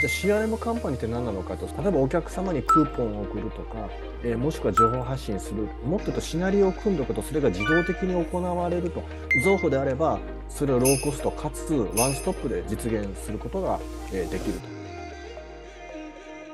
じゃあ CRM カンパニーって何なのかと例えばお客様にクーポンを送るとか、えー、もしくは情報発信するもっと言うとシナリオを組んでおくとそれが自動的に行われると造歩であればそれをローコストかつワンストップで実現することが、えー、できると。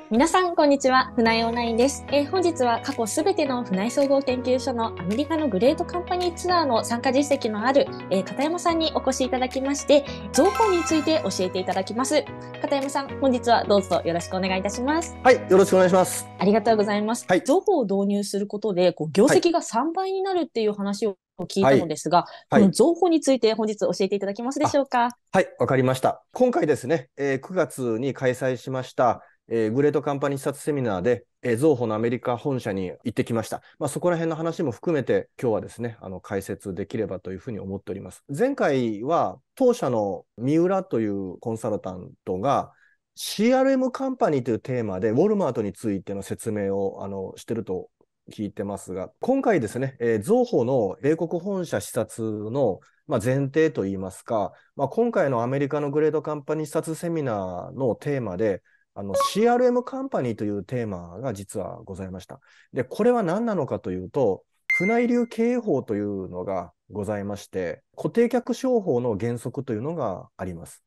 皆さん、こんにちは。船井オンラインです。えー、本日は過去すべての船井総合研究所のアメリカのグレートカンパニーツアーの参加実績のある、えー、片山さんにお越しいただきまして、造法について教えていただきます。片山さん、本日はどうぞよろしくお願いいたします。はい、よろしくお願いします。ありがとうございます。はい、造法を導入することで、こう業績が3倍になるっていう話を聞いたのですが、はい、この情報について本日教えていただけますでしょうか。はい、わかりました。今回ですね、えー、9月に開催しましたえー、グレートカンパニー視察セミナーで、えー、造歩のアメリカ本社に行ってきました。まあ、そこら辺の話も含めて、今日はですね、あの、解説できればというふうに思っております。前回は、当社の三浦というコンサルタントが、CRM カンパニーというテーマで、ウォルマートについての説明を、あの、してると聞いてますが、今回ですね、えー、造法の米国本社視察の、まあ、前提といいますか、まあ、今回のアメリカのグレードカンパニー視察セミナーのテーマで、あの CRM カンパニーというテーマが実はございました。で、これは何なのかというと、船井流経営法というのがございまして、固定客商法の原則というのがあります。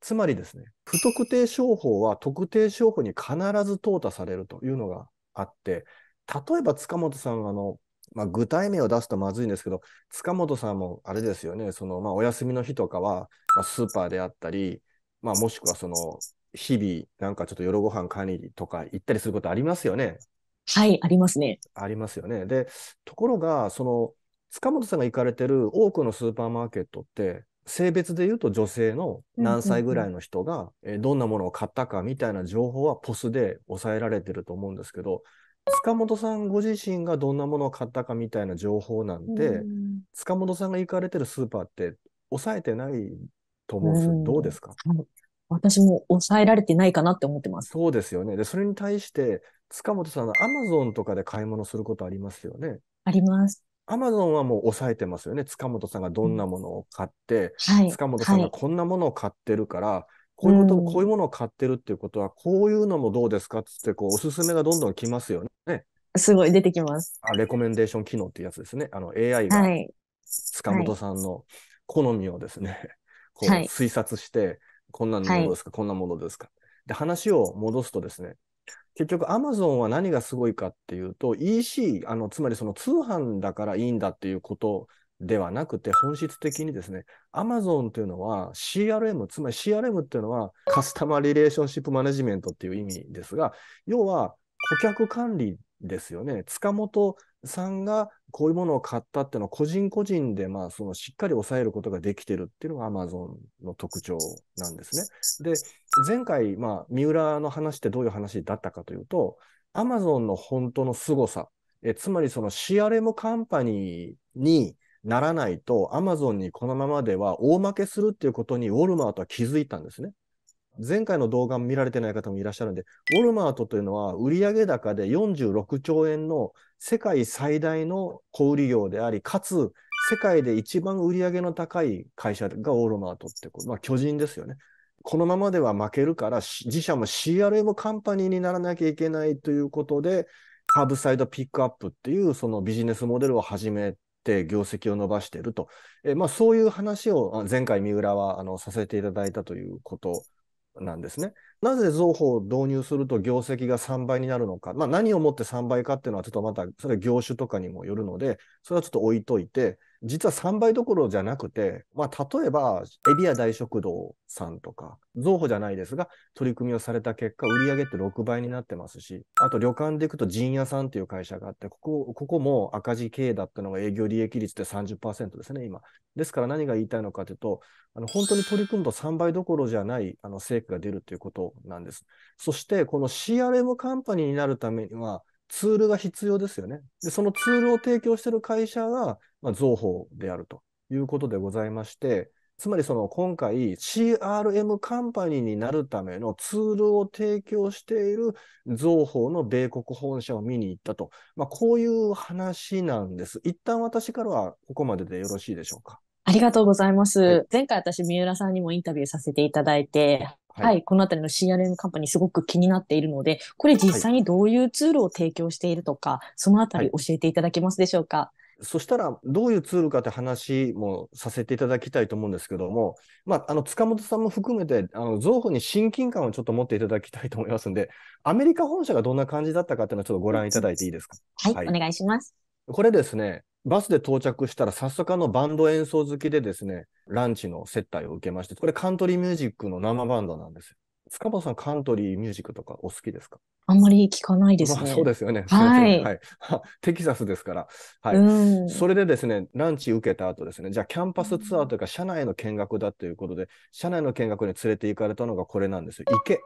つまりですね、不特定商法は特定商法に必ず淘汰されるというのがあって、例えば塚本さんはあの、まあ、具体名を出すとまずいんですけど、塚本さんもあれですよね、そのまあ、お休みの日とかは、まあ、スーパーであったり、まあ、もしくはその日々、なんかちょっと夜ご飯管理とか行ったりすることありますよね。はい、ありますね。ありますよね。で、ところが、その、塚本さんが行かれてる多くのスーパーマーケットって、性別で言うと女性の何歳ぐらいの人が、えどんなものを買ったかみたいな情報はポスで抑えられてると思うんですけど、塚本さんご自身がどんなものを買ったかみたいな情報なんて、うん、塚本さんが行かれてるスーパーって抑えてないと思うんですどうですか、私も抑えられてないかなって思ってます。そうですよね。で、それに対して、塚本さんのアマゾンとかで買い物することありますよね。あります。アマゾンはもう抑えてますよね。塚本さんがどんなものを買って、うんはい、塚本さんがこんなものを買ってるから、はいこういうこと、うこういうものを買ってるっていうことは、こういうのもどうですかっつって、こう、おすすめがどんどん来ますよね。すごい出てきます。あ、レコメンデーション機能っていうやつですね。あの、AI が、塚本さんの好みをですね、はい、こう、推察して、こんなものですか、はい、こんなものですか。で、話を戻すとですね、結局アマゾンは何がすごいかっていうと、EC、あの、つまりその通販だからいいんだっていうことではなくて、本質的にですね、アマゾンっていうのは CRM、つまり CRM っていうのはカスタマーリレーションシップマネジメントっていう意味ですが、要は顧客管理ですよね。塚本さんがこういうものを買ったっていうのは個人個人でまあそのしっかり抑えることができてるっていうのが Amazon の特徴なんですね。で、前回まあ三浦の話ってどういう話だったかというと、Amazon の本当の凄さ、えつまりその CRM カンパニーにならないと Amazon にこのままでは大負けするっていうことにウォルマートは気づいたんですね。前回の動画見られてない方もいらっしゃるんで、ウォルマートというのは売上高で46兆円の世界最大の小売業であり、かつ世界で一番売上の高い会社がウォルマートってこと、まあ、巨人ですよね。このままでは負けるから、自社も CRM カンパニーにならなきゃいけないということで、ハーブサイドピックアップっていうそのビジネスモデルを始めて業績を伸ばしていると。えまあ、そういう話を前回三浦はあのさせていただいたということなんですね。なぜ造法を導入すると業績が3倍になるのか、まあ、何をもって3倍かっていうのは、ちょっとまた、それは業種とかにもよるので、それはちょっと置いといて、実は3倍どころじゃなくて、まあ、例えば、エビア大食堂さんとか、造歩じゃないですが、取り組みをされた結果、売り上げって6倍になってますし、あと旅館で行くと、陣屋さんっていう会社があって、ここ、ここも赤字経営だったのが営業利益率で30%ですね、今。ですから何が言いたいのかというと、あの本当に取り組むと3倍どころじゃないあの成果が出るということなんです。そして、この CRM カンパニーになるためには、ツールが必要ですよね。で、そのツールを提供している会社が、まあ、造法であるということでございまして、つまりその今回 CRM カンパニーになるためのツールを提供している造法の米国本社を見に行ったと。まあ、こういう話なんです。一旦私からはここまででよろしいでしょうか。ありがとうございます。はい、前回私、三浦さんにもインタビューさせていただいて、はい、このあたりの CRM カンパニーすごく気になっているので、これ実際にどういうツールを提供しているとか、そのあたり教えていただけますでしょうか。そしたら、どういうツールかって話もさせていただきたいと思うんですけども、まあ、あの、塚本さんも含めて、あの、造法に親近感をちょっと持っていただきたいと思いますんで、アメリカ本社がどんな感じだったかっていうのをちょっとご覧いただいていいですか。はい、はい、お願いします。これですね、バスで到着したら、早速あのバンド演奏好きでですね、ランチの接待を受けまして、これカントリーミュージックの生バンドなんです塚本さん、カントリーミュージックとかお好きですかあんまり聞かないですね。まあ、そうですよね。はい。はい、テキサスですから。はい。それでですね、ランチ受けた後ですね、じゃあキャンパスツアーというか、社内の見学だということで、社内の見学に連れて行かれたのがこれなんですよ。池。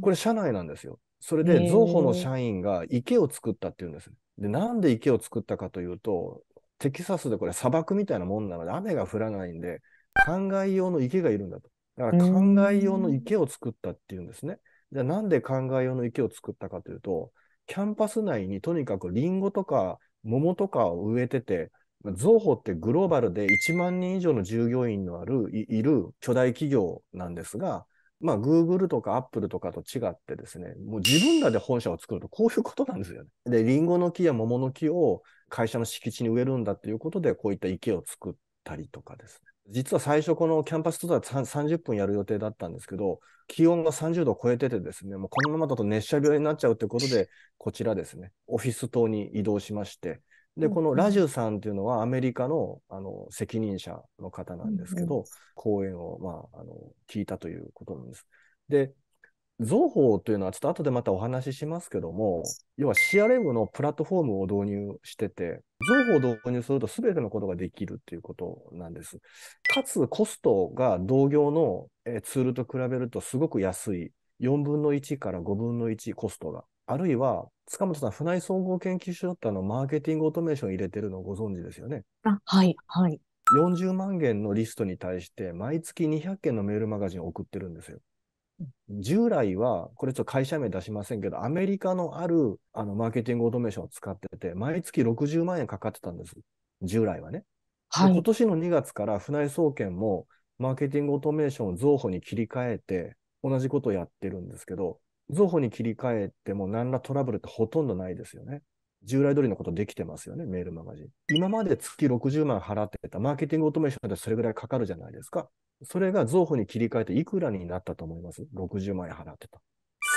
これ、社内なんですよ。それで、造歩の社員が池を作ったっていうんですね。で、なんで池を作ったかというと、テキサスでこれ砂漠みたいなもんなので雨が降らないんで、灌漑用の池がいるんだと。だから灌漑用の池を作ったっていうんですね。じゃあなんで灌漑用の池を作ったかというと、キャンパス内にとにかくリンゴとか桃とかを植えてて、造法ってグローバルで1万人以上の従業員のあるい、いる巨大企業なんですが、まあ、Google とか Apple とかと違ってですね、もう自分らで本社を作るとこういうことなんですよね。で、リンゴの木や桃の木を会社の敷地に植えるんだっていうことで、こういった池を作ったりとかですね。実は最初このキャンパスとは30分やる予定だったんですけど、気温が30度を超えててですね、もうこのままだと熱射病になっちゃうということで、こちらですね、オフィス棟に移動しまして、で、このラジュさんっていうのはアメリカのあの責任者の方なんですけど、うんうん、講演を、まあ、あの聞いたということなんです。で、造法というのはちょっと後でまたお話ししますけども、要は CRM のプラットフォームを導入してて、造法を導入すると全てのことができるっていうことなんです。かつコストが同業のツールと比べるとすごく安い。4分の1から5分の1コストがあるいは、塚本さん、船井総合研究所だったのマーケティングオートメーション入れてるのをご存知ですよね。あ、はい、はい。40万件のリストに対して、毎月200件のメールマガジンを送ってるんですよ。従来は、これちょっと会社名出しませんけど、アメリカのあるあのマーケティングオートメーションを使ってて、毎月60万円かかってたんです。従来はね。はい、今年の2月から船井総研もマーケティングオートメーションを増補に切り替えて、同じことをやってるんですけど、増法に切り替えても何らトラブルってほとんどないですよね。従来通りのことできてますよね、メールマガジン。今まで月60万払ってた、マーケティングオートメーションでそれぐらいかかるじゃないですか。それが増法に切り替えていくらになったと思います ?60 万円払ってた。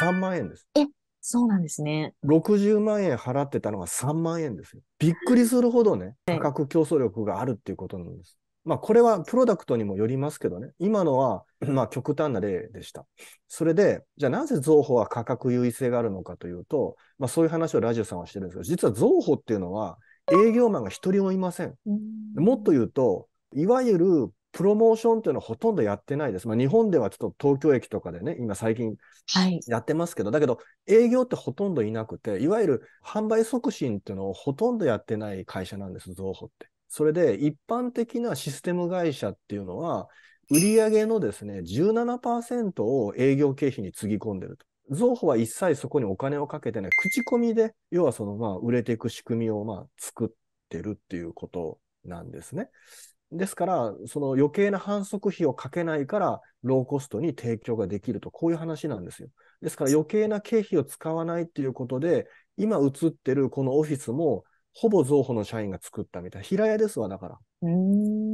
3万円です。え、そうなんですね。60万円払ってたのが3万円ですよ。びっくりするほどね、価格競争力があるっていうことなんです。まあ、これはプロダクトにもよりますけどね、今のは、まあ、極端な例でした。それで、じゃあなぜ造法は価格優位性があるのかというと、まあ、そういう話をラジオさんはしてるんですけど、実は造法っていうのは営業マンが一人もいません。もっと言うと、いわゆるプロモーションっていうのはほとんどやってないです。まあ、日本ではちょっと東京駅とかでね、今最近やってますけど、はい、だけど営業ってほとんどいなくて、いわゆる販売促進っていうのをほとんどやってない会社なんです、造法って。それで一般的なシステム会社っていうのは、売上のですね、17%を営業経費につぎ込んでると。造法は一切そこにお金をかけてない。口コミで、要はそのまあ売れていく仕組みをまあ作ってるっていうことなんですね。ですから、その余計な反則費をかけないから、ローコストに提供ができると、こういう話なんですよ。ですから余計な経費を使わないっていうことで、今映ってるこのオフィスもほぼ造歩の社員が作ったみたいな。平屋ですわ、だから。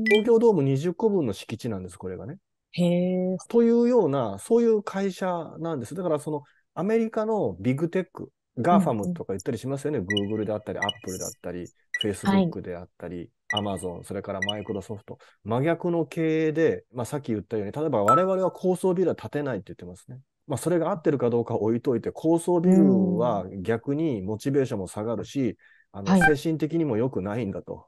東京ドーム20個分の敷地なんです、これがね。へというような、そういう会社なんです。だからそのアメリカのビッグテック、ガーファムとか言ったりしますよね。グーグルであったり、アップルだったり、フェイスブックであったり、アマゾン、それからマイクロソフト。真逆の経営で、まあ、さっき言ったように、例えば我々は高層ビルは建てないって言ってますね。まあ、それが合ってるかどうか置いといて、高層ビルは逆にモチベーションも下がるし、あの、はい、精神的にも良くないんだと。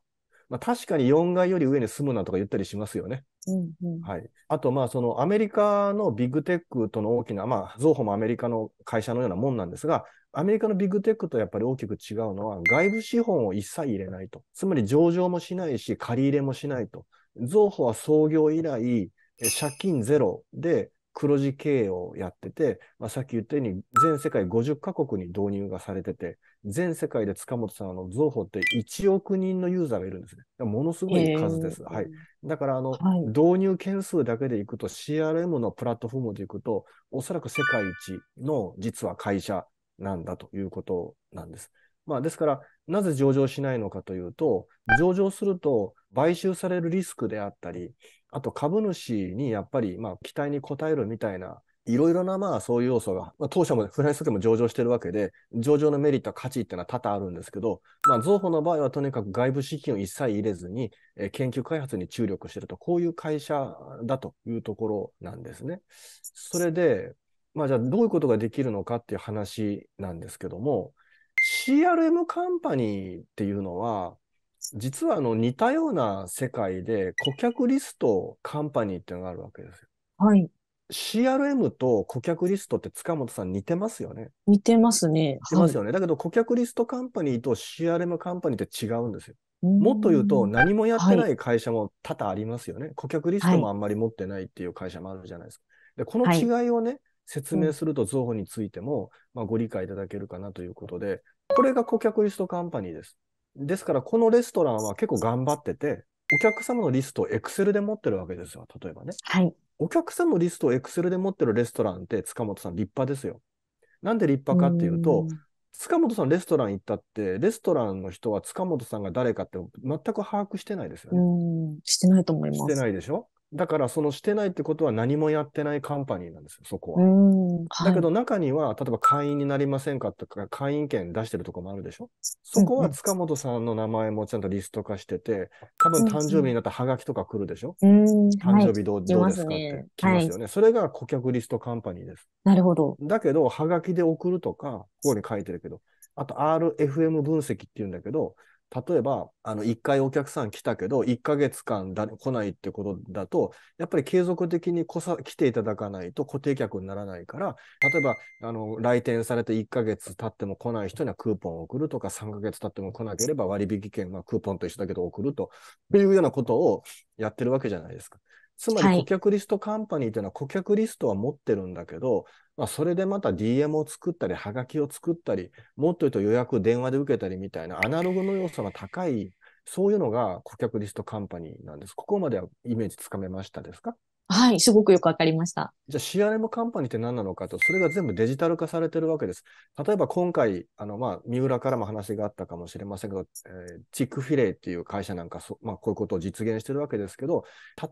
まあ、確かに4階より上に住むなとか言ったりしますよね。うんうん、はい。あと、まあ、そのアメリカのビッグテックとの大きな、まあ、造法もアメリカの会社のようなもんなんですが、アメリカのビッグテックとやっぱり大きく違うのは、外部資本を一切入れないと。つまり上場もしないし、借り入れもしないと。造法は創業以来、借金ゼロで、黒字経営をやってて、まあ、さっき言ったように全世界50カ国に導入がされてて、全世界で塚本さんの造法って1億人のユーザーがいるんですね。ものすごい数です。えー、はい。だから、あの、はい、導入件数だけでいくと CRM のプラットフォームでいくと、おそらく世界一の実は会社なんだということなんです。まあ、ですから、なぜ上場しないのかというと、上場すると買収されるリスクであったり、あと株主にやっぱりまあ期待に応えるみたいな、いろいろなまあそういう要素が、まあ、当社もフランスでも上場してるわけで、上場のメリット、価値っていうのは多々あるんですけど、まあ、造法の場合はとにかく外部資金を一切入れずに、え研究開発に注力してると、こういう会社だというところなんですね。それで、まあ、じゃあどういうことができるのかっていう話なんですけども、CRM カンパニーっていうのは、実はあの似たような世界で顧客リストカンパニーっていうのがあるわけですよ。はい。CRM と顧客リストって塚本さん似てますよね。似てますね。似てますよね。はい、だけど顧客リストカンパニーと CRM カンパニーって違うんですよ。もっと言うと何もやってない会社も多々ありますよね。はい、顧客リストもあんまり持ってないっていう会社もあるじゃないですか。で、この違いをね、はい、説明すると造法についても、まあ、ご理解いただけるかなということで、これが顧客リストカンパニーです。ですから、このレストランは結構頑張ってて、お客様のリストを Excel で持ってるわけですよ、例えばね。はい。お客様のリストを Excel で持ってるレストランって塚本さん立派ですよ。なんで立派かっていうと、塚本さんレストラン行ったって、レストランの人は塚本さんが誰かって全く把握してないですよね。してないと思います。してないでしょだからそのしてないってことは何もやってないカンパニーなんですよ、そこは。はい、だけど中には、例えば会員になりませんかとか、会員権出してるとこもあるでしょそこは塚本さんの名前もちゃんとリスト化してて、多分誕生日になったらハガキとか来るでしょ、うん、誕生日どうはい、どうですかって来ますよね、はい、それが顧客リストカンパニーです。なるほど。だけど、ハガキで送るとか、ここに書いてるけど、あと RFM 分析っていうんだけど、例えば、あの、一回お客さん来たけど、1ヶ月間だ来ないってことだと、やっぱり継続的に来さ来ていただかないと固定客にならないから、例えば、あの、来店されて1ヶ月経っても来ない人にはクーポンを送るとか、3ヶ月経っても来なければ割引券、はクーポンと一緒だけど送るというようなことをやってるわけじゃないですか。つまり顧客リストカンパニーというのは顧客リストは持ってるんだけど、はい、まあ、それでまた DM を作ったり、はがきを作ったり、もっと言うと予約電話で受けたりみたいなアナログの要素が高い、そういうのが顧客リストカンパニーなんです。ここまではイメージつかめましたですかはい、すごくよくわかりました。じゃあ CRM カンパニーって何なのかと、それが全部デジタル化されてるわけです。例えば今回、あの、まあ、三浦からも話があったかもしれませんが、えー、チックフィレイっていう会社なんかまあ、こういうことを実現してるわけですけど、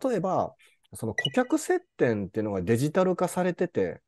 例えば、その顧客接点っていうのがデジタル化されてて、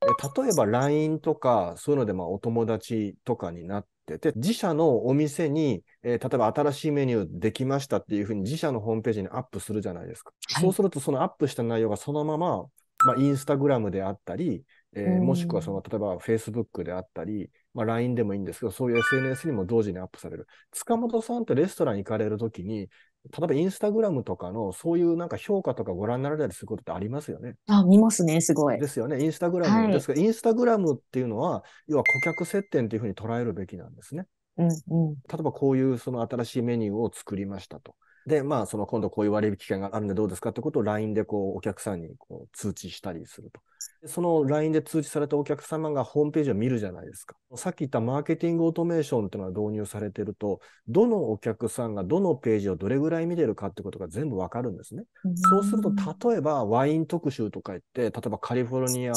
例えば LINE とか、そういうのでまあお友達とかになっ、で、自社のお店に、えー、例えば新しいメニューできましたっていうふうに自社のホームページにアップするじゃないですか。そうすると、そのアップした内容がそのまま、まあ、インスタグラムであったり、えー、もしくはその、例えば Facebook であったり、まあ、LINE でもいいんですけど、そういう SNS にも同時にアップされる。塚本さんってレストラン行かれるときに、例えばインスタグラムとかのそういうなんか評価とかご覧になられたりすることってありますよね。あ、見ますね、すごい。ですよね、インスタグラム。はい、ですから、インスタグラムっていうのは、要は顧客接点というふうに捉えるべきなんですね。うんうん、例えばこういうその新しいメニューを作りましたと。で、まあ、その今度こういう割引券があるんでどうですかってことを LINE でこうお客さんにこう通知したりすると。その LINE で通知されたお客様がホームページを見るじゃないですか。さっき言ったマーケティングオートメーションっていうのが導入されてると、どのお客さんがどのページをどれぐらい見てるかってことが全部わかるんですね。そうすると、例えばワイン特集とか言って、例えばカリフォルニア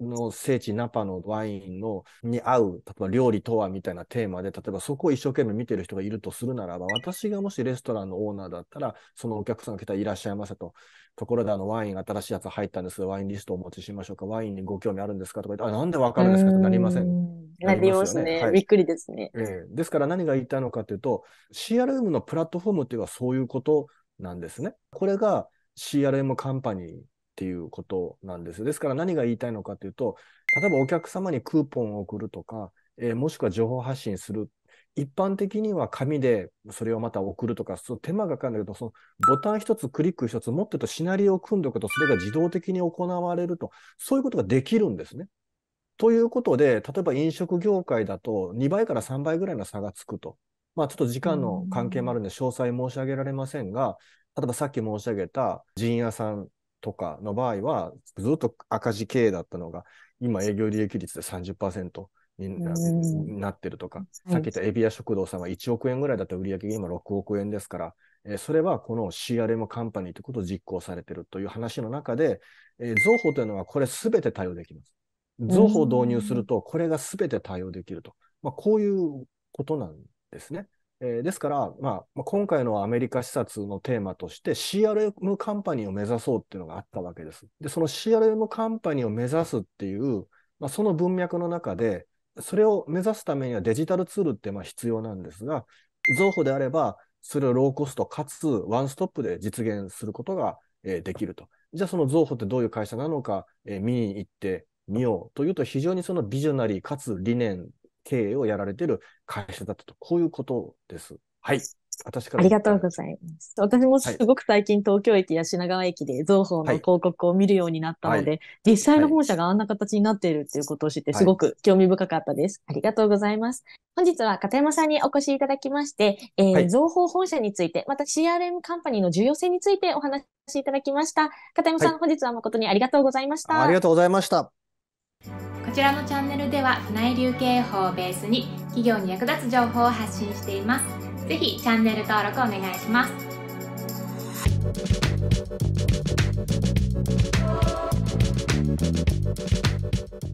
の聖地ナパのワインのに合う、例えば料理とはみたいなテーマで、例えばそこを一生懸命見てる人がいるとするならば、私がもしレストランのオーナーだったら、そのお客さんが来たらいらっしゃいませと、ところであのワイン新しいやつ入ったんですワインリストをお持ちしましょうか、ワインにご興味あるんですかとか言って、あ、なんでわかるんですかとなりません。なりますね。びっくりですね、ですから何が言いたいのかというと、CRM のプラットフォームっていうのはそういうことなんですね。これが CRM カンパニーっていうことなんです。ですから何が言いたいのかというと、例えばお客様にクーポンを送るとか、えー、もしくは情報発信する一般的には紙でそれをまた送るとか、その手間がかかるんだけど、そのボタン一つ、クリック一つ、持ってたシナリオを組んでおくと、それが自動的に行われると、そういうことができるんですね。ということで、例えば飲食業界だと2倍から3倍ぐらいの差がつくと。まあちょっと時間の関係もあるんで詳細申し上げられませんが、例えばさっき申し上げた陣屋さんとかの場合は、ずっと赤字経営だったのが、今営業利益率で30%。になってるとか、さっき言ったエビア食堂さんは1億円ぐらいだった売上が今6億円ですから、えー、それはこの CRM カンパニーということを実行されてるという話の中で、えー、造法というのはこれすべて対応できます。造法を導入すると、これがすべて対応できると。まあ、こういうことなんですね。えー、ですから、まあ、今回のアメリカ視察のテーマとして CRM カンパニーを目指そうっていうのがあったわけです。で、その CRM カンパニーを目指すっていう、まあ、その文脈の中で、それを目指すためにはデジタルツールってまあ必要なんですが、造補であれば、それをローコストかつワンストップで実現することが、えできると。じゃあその造補ってどういう会社なのか、え見に行ってみようというと、非常にそのビジョナリーかつ理念経営をやられている会社だったと、こういうことです。はい。私から。ありがとうございます。私もすごく最近、東京駅や品川駅で造法の広告を見るようになったので、はい、実際の本社があんな形になっているっていうことを知って、すごく興味深かったです、はい、ありがとうございます。本日は片山さんにお越しいただきまして、えー、はい、造法本社について、また CRM カンパニーの重要性についてお話しいただきました。片山さん、はい、本日は誠にありがとうございました。ありがとうございました。こちらのチャンネルでは、内流経営法をベースに、企業に役立つ情報を発信しています。ぜひチャンネル登録お願いします。